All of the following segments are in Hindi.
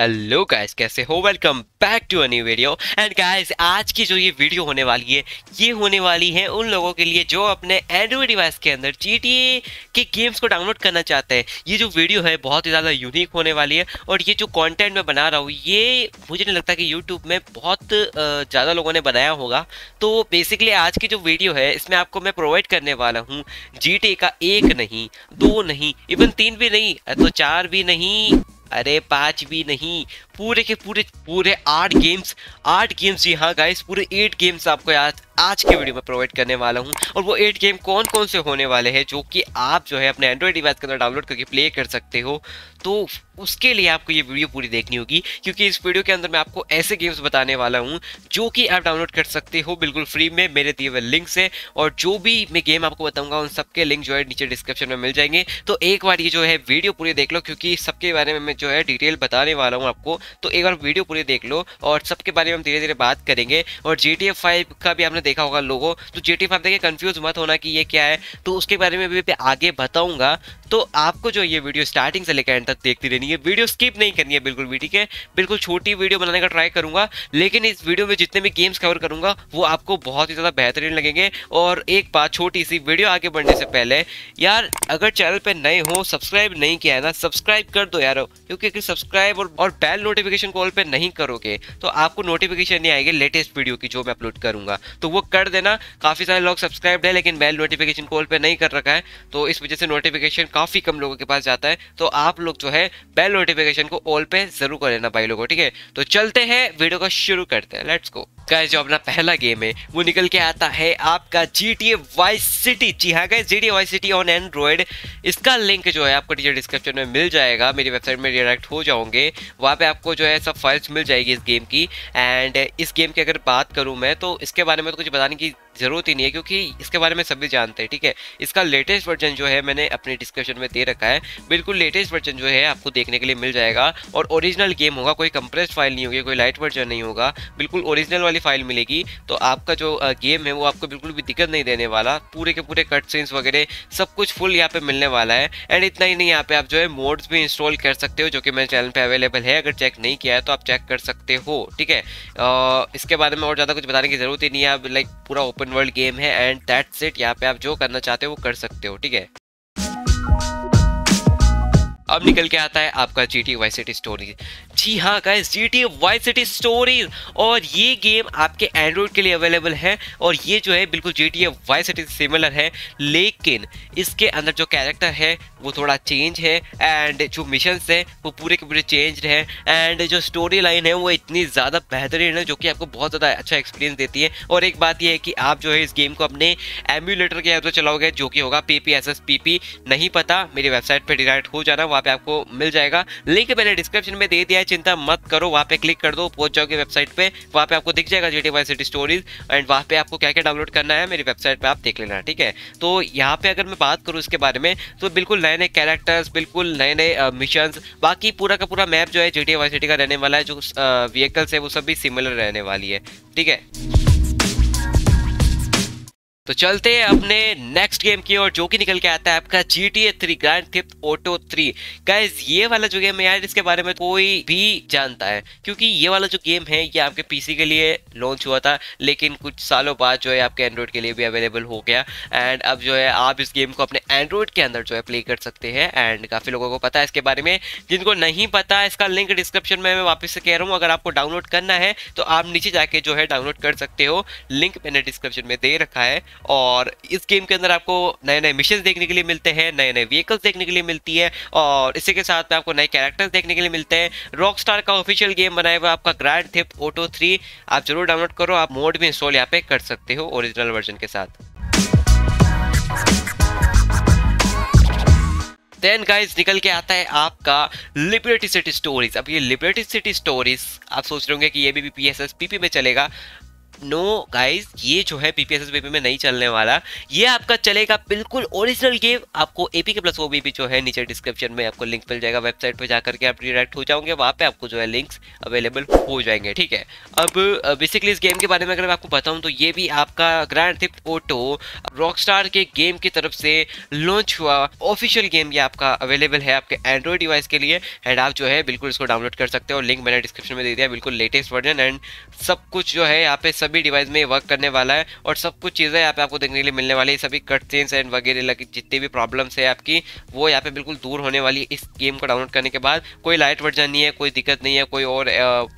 हेलो गाइस कैसे हो welcome back to any video and guys आज की जो ये वीडियो होने वाली है ये होने वाली है उन लोगों के लिए जो अपने एंड्रॉइड डिवाइस के अंदर जी के गेम्स को डाउनलोड करना चाहते हैं ये जो वीडियो है बहुत ही ज़्यादा यूनिक होने वाली है और ये जो कंटेंट मैं बना रहा हूँ ये मुझे नहीं लगता कि यूट्यूब में बहुत ज़्यादा लोगों ने बनाया होगा तो बेसिकली आज की जो वीडियो है इसमें आपको मैं प्रोवाइड करने वाला हूँ जी का एक नहीं दो नहीं इवन तीन भी नहीं तो चार भी नहीं अरे पांच भी नहीं पूरे के पूरे पूरे आठ गेम्स आठ गेम्स जी हाँ गाइस पूरे एट गेम्स आपको याद आज के वीडियो में प्रोवाइड करने वाला हूँ और वो एट गेम कौन कौन से होने वाले हैं जो कि आप जो है अपने एंड्रॉयड डिवाइस के अंदर डाउनलोड करके प्ले कर सकते हो तो उसके लिए आपको ये वीडियो पूरी देखनी होगी क्योंकि इस वीडियो के अंदर मैं आपको ऐसे गेम्स बताने वाला हूँ जो कि आप डाउनलोड कर सकते हो बिल्कुल फ्री में मेरे दिए हुए लिंक से और जो भी मैं गेम आपको बताऊंगा उन सबके लिंक जो है नीचे डिस्क्रिप्शन में मिल जाएंगे तो एक बार ये जो है वीडियो पूरी देख लो क्योंकि सबके बारे में मैं जो है डिटेल बताने वाला हूँ आपको तो एक बार वीडियो पूरी देख लो और सबके बारे में हम धीरे धीरे बात करेंगे और जी टी का भी आपने देखा होगा लोगों तो जेटी टी देखिए कंफ्यूज मत होना कि ये क्या है तो उसके बारे में भी आगे बताऊंगा तो आपको जो ये वीडियो स्टार्टिंग से लेकर एंड तक देखती रहनी है वीडियो स्किप नहीं करनी है बिल्कुल भी ठीक है बिल्कुल छोटी वीडियो बनाने का ट्राई करूंगा लेकिन इस वीडियो में जितने भी गेम्स कवर करूंगा वो आपको बहुत ही ज़्यादा बेहतरीन लगेंगे और एक बात छोटी सी वीडियो आगे बढ़ने से पहले यार अगर चैनल पर नए हो सब्सक्राइब नहीं किया है ना सब्सक्राइब कर दो यार क्योंकि अगर सब्सक्राइब और, बैल बेल नोटिफिकेशन कॉल पर नहीं करोगे तो आपको नोटिफिकेशन नहीं आएगी लेटेस्ट वीडियो की जो मैं अपलोड करूँगा तो वो कर देना काफ़ी सारे लोग सब्सक्राइब है लेकिन बेल नोटिफिकेशन कॉल पर नहीं कर रखा है तो इस वजह से नोटिफिकेशन काफ़ी कम लोगों के पास जाता है तो आप लोग जो है बेल नोटिफिकेशन को ऑल पे जरूर कर लेना भाई लोगों ठीक है तो चलते हैं वीडियो को शुरू करते हैं लेट्स को का जो अपना पहला गेम है वो निकल के आता है आपका G T A vice city जी हाँ गए G T vice city on Android इसका लिंक जो है आपको टीचर डिस्क्रिप्शन में मिल जाएगा मेरी वेबसाइट में डायरेक्ट हो जाओगे वहाँ पे आपको जो है सब फाइल्स मिल जाएगी इस गेम की एंड इस गेम की अगर बात करूँ मैं तो इसके बारे में तो कुछ बताने की ज़रूरत ही नहीं है क्योंकि इसके बारे में सभी जानते हैं ठीक है इसका लेटेस्ट वर्जन जो है मैंने अपने डिस्क्रिप्शन में दे रखा है बिल्कुल लेटेस्ट वर्जन जो है आपको देखने के लिए मिल जाएगा और ओरिजिनल गेम होगा कोई कंप्रेस्ड फाइल नहीं होगी कोई लाइट वर्जन नहीं होगा बिल्कुल ओरिजिनल वाली वाली फाइल मिलेगी तो आपका जो गेम है वो आपको बिल्कुल भी दिक्कत नहीं देने वाला पूरे के पूरे कट सीन्स वगैरह सब कुछ फुल यहाँ पे मिलने वाला है एंड इतना ही नहीं यहाँ पे आप जो है मोड्स भी इंस्टॉल कर सकते हो जो कि मेरे चैनल पे अवेलेबल है अगर चेक नहीं किया है तो आप चेक कर सकते हो ठीक है इसके बारे में और ज़्यादा कुछ बताने की ज़रूरत ही नहीं है आप लाइक पूरा ओपन वर्ल्ड गेम है एंड दैट्स इट यहाँ पे आप जो करना चाहते हो वो कर सकते हो ठीक है अब निकल के आता है आपका G T vice city stories जी हाँ guys G T vice city stories और ये गेम आपके एंड्रॉयड के लिए अवेलेबल है और ये जो है बिल्कुल G T vice city similar है लेकिन इसके अंदर जो कैरेक्टर है वो थोड़ा चेंज है एंड जो मिशन है वो पूरे के पूरे चेंज है एंड जो स्टोरी लाइन है वो इतनी ज़्यादा बेहतरीन है जो कि आपको बहुत ज़्यादा अच्छा एक्सपीरियंस देती है और एक बात यह है कि आप जो है इस गेम को अपने एम्यूलेटर के से चलाओगे जो कि होगा P P S S P P नहीं पता मेरी वेबसाइट पर डिराइट हो जाना वहाँ पे आपको मिल जाएगा लिंक मैंने डिस्क्रिप्शन में दे दिया है चिंता मत करो वहाँ पे क्लिक कर दो पहुंच जाओगे वेबसाइट पे वहाँ पे आपको दिख जाएगा G T city stories and वहाँ पे आपको क्या क्या डाउनलोड करना है मेरी वेबसाइट पे आप देख लेना ठीक है तो यहाँ पे अगर मैं बात करूँ इसके बारे में तो बिल्कुल नए नए कैरेक्टर्स बिल्कुल नए नए मिशन बाकी पूरा का पूरा मैप जो है जी टी सिटी का रहने वाला है जो व्हीकल्स है वो सब भी सिमिलर रहने वाली है ठीक है तो चलते हैं अपने नेक्स्ट गेम की ओर जो कि निकल के आता है आपका G T A three grand theft auto three guys ये वाला जो गेम है यार इसके बारे में कोई भी जानता है क्योंकि ये वाला जो गेम है ये आपके पीसी के लिए लॉन्च हुआ था लेकिन कुछ सालों बाद जो है आपके एंड्रॉयड के लिए भी अवेलेबल हो गया एंड अब जो है आप इस गेम को अपने एंड्रॉयड के अंदर जो है प्ले कर सकते हैं एंड काफ़ी लोगों को पता है इसके बारे में जिनको नहीं पता इसका लिंक डिस्क्रिप्शन में मैं वापस से कह रहा हूँ अगर आपको डाउनलोड करना है तो आप नीचे जाके जो है डाउनलोड कर सकते हो लिंक मैंने डिस्क्रिप्शन में दे रखा है और इस गेम के अंदर आपको नए नए मिशन देखने के लिए मिलते हैं नए नए व्हीकल्स देखने के लिए मिलती है और इसी के साथ में आपको नए कैरेक्टर्स देखने के लिए मिलते हैं रॉक स्टार का ऑफिशियल गेम बनाया हुआ आपका ग्रैंड थिप ओटो थ्री आप जरूर डाउनलोड करो आप मोड भी इंस्टॉल यहाँ पे कर सकते हो ओरिजिनल वर्जन के साथ देन गाइज निकल के आता है आपका लिबर्टी सिटी स्टोरीज अब ये लिबर्टी सिटी स्टोरीज आप सोच रहे होंगे कि ये भी P S S P P में चलेगा नो गाइस ये जो है पीपीएसएस बीपी में नहीं चलने वाला ये आपका चलेगा बिल्कुल ओरिजिनल गेम आपको एपी के प्लस ओबीपी जो है नीचे डिस्क्रिप्शन में आपको लिंक मिल जाएगा वेबसाइट पे जाकर के आप डिरेक्ट हो जाओगे वहाँ पे आपको जो है लिंक्स अवेलेबल हो जाएंगे ठीक है अब बेसिकली इस गेम के बारे में अगर मैं आपको बताऊँ तो ये भी आपका grand theft auto Rockstar के गेम की तरफ से लॉन्च हुआ ऑफिशियल गेम ये आपका अवेलेबल है आपके एंड्रॉयड डिवाइस के लिए एंड आप जो है बिल्कुल इसको डाउनलोड कर सकते हो लिंक मैंने डिस्क्रिप्शन में दे दिया बिल्कुल लेटेस्ट वर्जन एंड सब कुछ जो है यहाँ पे सब सभी डिवाइस में वर्क करने वाला है और सब कुछ चीज़ें यहाँ पे आपको देखने के लिए मिलने वाली है सभी कट सीन्स एंड वगैरह जितनी भी प्रॉब्लम्स है आपकी वो यहाँ पे बिल्कुल दूर होने वाली है इस गेम को डाउनलोड करने के बाद कोई लाइट वर्जन नहीं है कोई दिक्कत नहीं है कोई और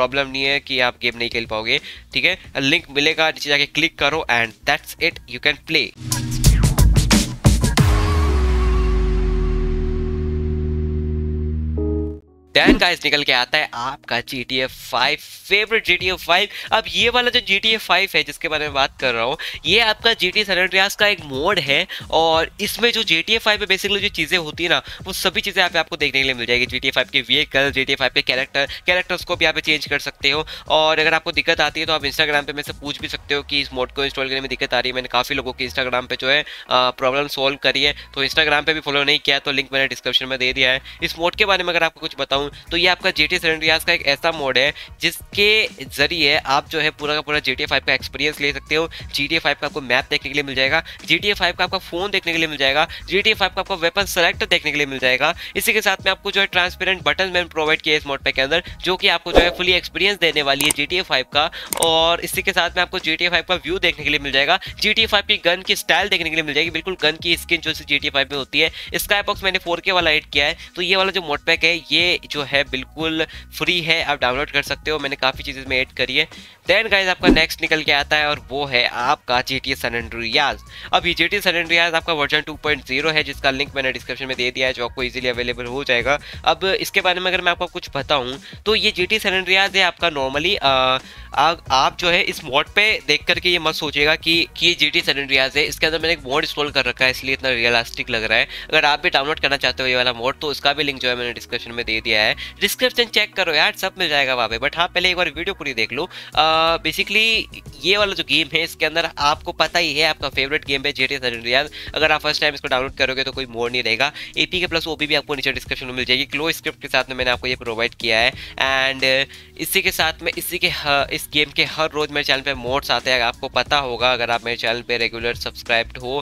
प्रॉब्लम नहीं है कि आप गेम नहीं खेल पाओगे ठीक है लिंक मिलेगा नीचे जाके क्लिक करो and that's it you can play then guys निकल के आता है आपका G T F five favourite G T F five अब ये वाला जो जी टी एफ फाइव है जिसके बारे में बात कर रहा हूँ ये आपका जी टी सनड्रियास का एक मोड है और इसमें जो जी टी एफ फाइव में बेसिकली जो चीज़ें होती है ना वो सभी चीज़ें आप आपको देखने के लिए मिल जाएगी जी टी एफ फाइव के vehicle G T F five के कैरेक्टर कैरेक्टर्स को भी आप चेंज कर सकते हो और अगर आपको दिक्कत आती है तो आप इंस्टाग्राम पर मेरे से पूछ भी सकते हो कि इस मोड को इंस्टॉल करने में दिक्कत आ रही है मैंने काफ़ी लोगों की इंस्टाग्राम पर जो है प्रॉब्लम सॉल्व करी है तो इंस्टाग्राम पर भी फॉलो नहीं किया तो लिंक मैंने डिस्क्रिप्शन में दे दिया है इस मोड के बारे में अगर आपको कुछ बताऊँ हूँ तो ये आपका जी टी का एक ऐसा मोड है जिसके ज़रिए आप जो है पूरा का पूरा जी टी का एक्सपीरियंस ले सकते हो जी टी फाइव का आपको मैप देखने के लिए मिल जाएगा जी टी फाइव का आपका फ़ोन देखने के लिए मिल जाएगा जी टी फाइव का आपका वेपन सेलेक्ट देखने के लिए मिल जाएगा इसी के साथ में आपको जो है ट्रांसपेरेंट बटन मैंने प्रोवाइड किया इस मोड पैक के अंदर जो कि आपको जो है फुली एक्सपीरियंस देने वाली है जी टी फाइव का और इसी के साथ में आपको जी टी फाइव का व्यू देखने के लिए मिल जाएगा जी टी फाइव की गन की स्टाइल देखने के लिए मिल जाएगी बिल्कुल गन की स्किन जो जी टी फाइव में होती है स्काई बॉक्स मैंने फोर के वाला एड किया है तो ये वाला जो मोड पैक है ये जो है बिल्कुल फ्री है आप डाउनलोड कर सकते हो मैंने काफ़ी चीज़ें में ऐड करी है देन गाइज आपका नेक्स्ट निकल के आता है और वो है आपका जी टी सन एंड्रियाज अब ये जी टी सन एंड्रियाज आपका वर्जन 2.0 है जिसका लिंक मैंने डिस्क्रिप्शन में दे दिया है जो आपको इजीली अवेलेबल हो जाएगा अब इसके बारे में अगर मैं आपको कुछ बताऊँ तो ये जी टी सन है आपका नॉर्मली आप जो है इस मोड पे देख करके ये मत सोचेगा कि कि ये जी टी सन है इसके अंदर मैंने एक मोड इंस्टॉल कर रखा है इसलिए इतना रियलिस्टिक लग रहा है अगर आप भी डाउनलोड करना चाहते हो ये वाला मोड तो उसका भी लिंक जो है मैंने डिस्क्रिप्शन में दे दिया है है डिस्क्रिप्शन चेक करो यार सब मिल जाएगा वहाँ पे बट हाँ पहले एक बार वीडियो पूरी देख लो बेसिकली ये वाला जो गेम है इसके अंदर आपको पता ही है आपका फेवरेट गेम है जे टी अगर आप फर्स्ट टाइम इसको डाउनलोड करोगे तो कोई मोड नहीं रहेगा ए के प्लस ओ भी आपको नीचे डिस्क्रिप्शन में मिल जाएगी क्लो स्क्रिप्ट के साथ में मैंने आपको ये प्रोवाइड किया है एंड इसी के साथ में इसी के इस गेम के हर रोज़ मेरे चैनल पर मोड्स आते हैं आपको पता होगा अगर आप मेरे चैनल पर रेगुलर सब्सक्राइब हो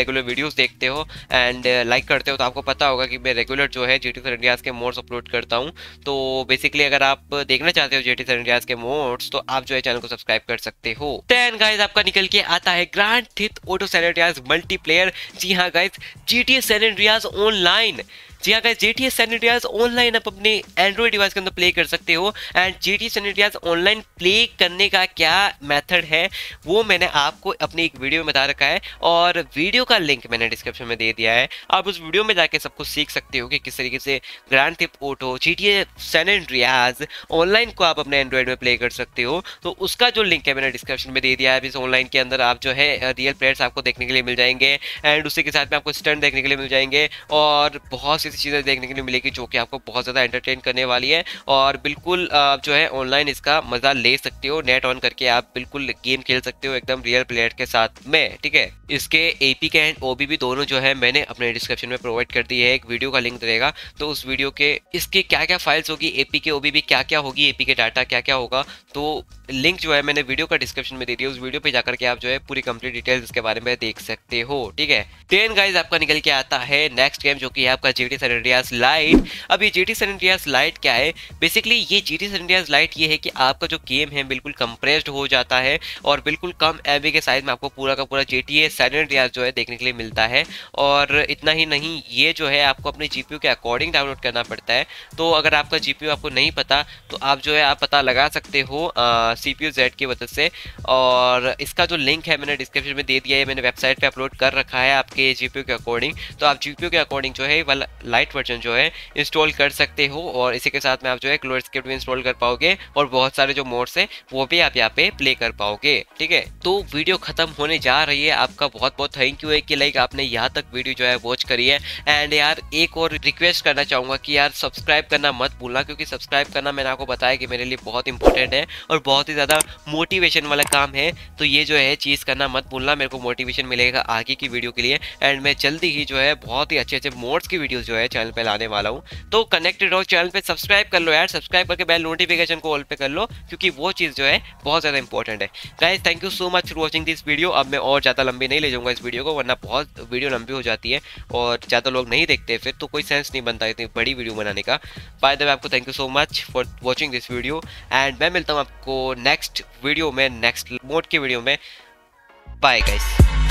रेगुलर वीडियोज देखते हो एंड लाइक करते हो तो आपको पता होगा कि मैं रेगुलर जो है जी टी के मोड्स अपलोड करता हूँ तो बेसिकली अगर आप देखना चाहते हो जेटी सर इंडियाज के मोड्स तो आप जो है चैनल को सब्सक्राइब कर सकते हो टेन गाइज आपका निकल के आता है ग्रांड थिथ ऑटो सैनिटियाज मल्टीप्लेयर जी हाँ guys G T San online जी हाँ guys T S San Andreas online आप अपने एंड्रॉइड डिवाइस के अंदर प्ले कर सकते हो and J T San Andreas online play करने का क्या मेथड है वो मैंने आपको अपने एक वीडियो में बता रखा है और वीडियो का लिंक मैंने डिस्क्रिप्शन में दे दिया है आप उस वीडियो में जाके सबको सीख सकते हो कि किस तरीके से grand theft auto G T S San Andreas online को आप अपने एंड्रॉयड में प्ले कर सकते हो तो उसका जो लिंक है मैंने डिस्क्रिप्शन में दे दिया है इस ऑनलाइन के अंदर आप जो है रियल प्लेयर्स आपको देखने के लिए मिल जाएंगे एंड उसी के साथ में आपको स्टंट देखने के लिए मिल जाएंगे और बहुत सी ऐसी चीज़ें देखने के लिए मिलेगी जो कि आपको बहुत ज़्यादा एंटरटेन करने वाली है और बिल्कुल आप जो है ऑनलाइन इसका मज़ा ले सकते हो नेट ऑन करके आप बिल्कुल गेम खेल सकते हो एकदम रियल प्लेयर के साथ में ठीक है इसके A P K and O B भी दोनों जो है मैंने अपने डिस्क्रिप्शन में प्रोवाइड कर दी है एक वीडियो का लिंक रहेगा तो उस वीडियो के इसकी क्या क्या फाइल्स होगी ए पी के ओ बी भी क्या क्या होगी ए पी के डाटा क्या क्या होगा तो लिंक जो है मैंने वीडियो का डिस्क्रिप्शन में दे दिया उस वीडियो पे जाकर के आप जो है पूरी कंप्लीट डिटेल्स इसके बारे में देख सकते हो ठीक है टेन गाइज आपका निकल के आता है नेक्स्ट गेम जो कि है आपका जीटी टी इंडियाज लाइट अब ये जीटी इंडियाज लाइट क्या है बेसिकली ये जीटी इंडियाज लाइट ये है कि आपका जो गेम है बिल्कुल कंप्रेस्ड हो जाता है और बिल्कुल कम एम के साइज में आपको पूरा का पूरा जी टी जो है देखने के लिए मिलता है और इतना ही नहीं ये जो है आपको अपने जी के अकॉर्डिंग डाउनलोड करना पड़ता है तो अगर आपका जी आपको नहीं पता तो आप जो है आप पता लगा सकते हो सी पी जेड की मदद से और इसका जो लिंक है मैंने डिस्क्रिप्शन में दे दिया है मैंने वेबसाइट पे अपलोड कर रखा है आपके जी के अकॉर्डिंग तो आप जी के अकॉर्डिंग जो है वाला लाइट वर्जन जो है इंस्टॉल कर सकते हो और इसी के साथ में आप जो है क्लोर स्क्रिप्ट भी इंस्टॉल कर पाओगे और बहुत सारे जो मोड्स हैं वो भी आप यहाँ पे प्ले कर पाओगे ठीक है तो वीडियो खत्म होने जा रही है आपका बहुत बहुत थैंक यू है कि लाइक आपने यहाँ तक वीडियो जो है वॉच करी है एंड यार एक और रिक्वेस्ट करना चाहूंगा कि यार सब्सक्राइब करना मत भूलना क्योंकि सब्सक्राइब करना मैंने आपको बताया कि मेरे लिए बहुत इंपॉर्टेंट है और बहुत बहुत ही ज़्यादा मोटिवेशन वाला काम है तो ये जो है चीज़ करना मत भूलना मेरे को मोटिवेशन मिलेगा आगे की वीडियो के लिए एंड मैं जल्दी ही जो है बहुत ही अच्छे अच्छे मोड्स की वीडियो जो है चैनल पर लाने वाला हूँ तो कनेक्टेड रहो चैनल पर सब्सक्राइब कर लो यार सब्सक्राइब करके बेल नोटिफिकेशन को ऑल पे कर लो क्योंकि वो चीज़ जो है बहुत ज़्यादा इंपॉर्टेंट है guys thank you so much for watching this video अब मैं और ज़्यादा लंबी नहीं ले जाऊँगा इस वीडियो को वरना बहुत वीडियो लंबी हो जाती है और ज़्यादा लोग नहीं देखते फिर तो कोई सेंस नहीं बनता इतनी बड़ी वीडियो बनाने का बाय द वे आपको thank you so much for watching this video and मैं मिलता हूँ आपको नेक्स्ट वीडियो में नेक्स्ट मोड के वीडियो में बाय गाइस